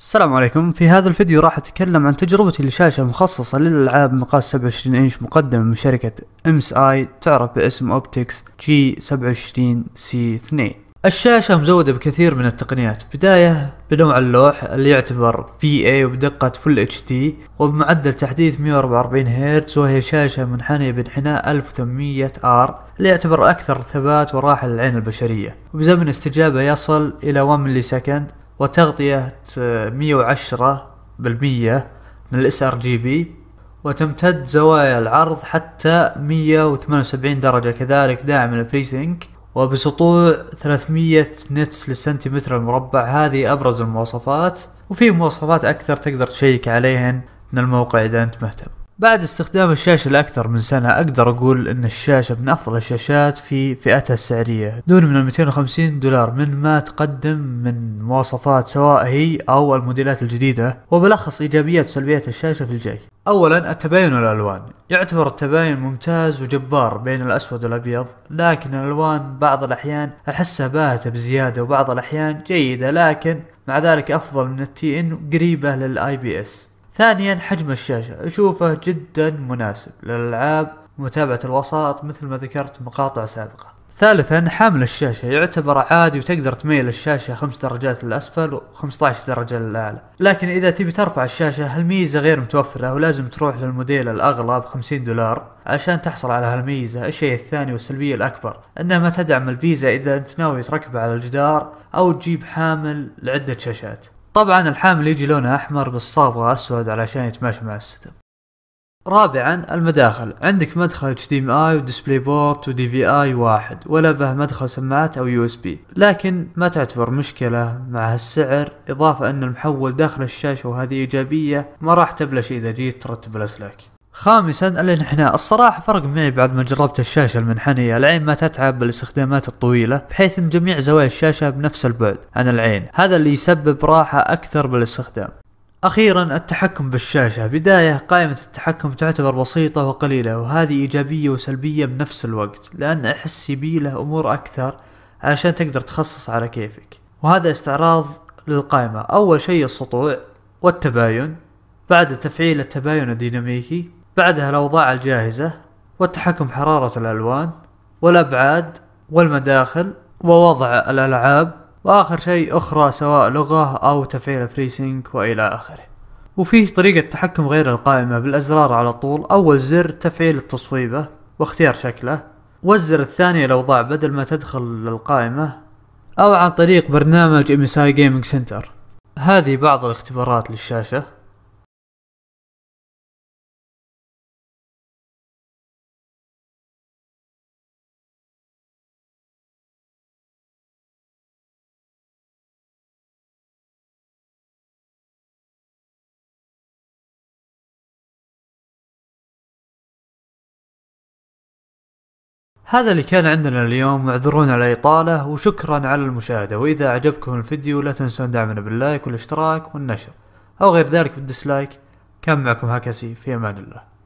السلام عليكم في هذا الفيديو راح اتكلم عن تجربتي لشاشة مخصصة للألعاب مقاس 27 انش مقدمة من شركة امس اي تعرف باسم اوبتكس جي 27 سي 2 الشاشة مزودة بكثير من التقنيات بداية بنوع اللوح اللي يعتبر VA وبدقة فل اتش دي وبمعدل تحديث 144 هرتز وهي شاشة منحنية بانحناء 1800 ار اللي يعتبر أكثر ثبات وراحة للعين البشرية وبزمن استجابة يصل إلى 1 ملي سكند وتغطية 110 آه، بالمية من الاس ار جي بي وتمتد زوايا العرض حتى 178 درجة كذلك داعم الفريسينك وبسطوع 300 نتس للسنتيمتر المربع هذه أبرز المواصفات وفي مواصفات أكثر تقدر تشيك عليهن من الموقع إذا أنت مهتم بعد استخدام الشاشة لأكثر من سنة أقدر أقول أن الشاشة من أفضل الشاشات في فئتها السعرية دون من 250 دولار من ما تقدم من مواصفات سواء هي أو الموديلات الجديدة وبلخص إيجابيات وسلبيات الشاشة في الجاي أولا التباين والألوان يعتبر التباين ممتاز وجبار بين الأسود والأبيض لكن الألوان بعض الأحيان أحسها باهتة بزيادة وبعض الأحيان جيدة لكن مع ذلك أفضل من التي إن قريبة للآي بي إس ثانيا حجم الشاشة أشوفه جدا مناسب للألعاب ومتابعة الوسائط مثل ما ذكرت مقاطع سابقة ثالثا حامل الشاشة يعتبر عادي وتقدر تميل الشاشة خمس درجات للأسفل و15 درجة للأعلى لكن إذا تبي ترفع الشاشة هالميزة غير متوفرة ولازم تروح للموديل الأغلى بخمسين دولار عشان تحصل على هالميزة الشيء الثاني والسلبية الأكبر أنها ما تدعم الفيزا إذا أنت ناوي تركبها على الجدار أو تجيب حامل لعدة شاشات طبعا الحامل يجي لونه أحمر بالصابغة أسود علشان يتماشى مع اب رابعا المداخل عندك مدخل اتش دي اي وديسبلاي بورت ودي في اي واحد ولا به مدخل سماعات او يو اس بي لكن ما تعتبر مشكلة مع هالسعر اضافة ان المحول داخل الشاشة وهذه ايجابية ما راح تبلش اذا جيت ترتب الاسلاك خامسا الانحناء الصراحة فرق معي بعد ما جربت الشاشة المنحنية العين ما تتعب بالاستخدامات الطويلة بحيث ان جميع زوايا الشاشة بنفس البعد عن العين هذا اللي يسبب راحة اكثر بالاستخدام أخيرا التحكم بالشاشة بداية قائمة التحكم تعتبر بسيطة وقليلة وهذه إيجابية وسلبية بنفس الوقت لأن أحس يبيله أمور أكثر عشان تقدر تخصص على كيفك وهذا استعراض للقائمة أول شيء السطوع والتباين بعد تفعيل التباين الديناميكي بعدها الأوضاع الجاهزة والتحكم حرارة الألوان والأبعاد والمداخل ووضع الألعاب وآخر شيء أخرى سواء لغة أو تفعيل فريسينج وإلى آخره وفيه طريقة تحكم غير القائمة بالأزرار على طول أول زر تفعيل التصويبة واختيار شكله والزر الثاني الأوضاع بدل ما تدخل القائمة أو عن طريق برنامج MSI Gaming Center هذه بعض الاختبارات للشاشة هذا اللي كان عندنا اليوم اعذرونا على الإطالة وشكرا على المشاهدة وإذا أعجبكم الفيديو لا تنسون دعمنا باللايك والاشتراك والنشر أو غير ذلك بالديسلايك كان معكم هكسي في أمان الله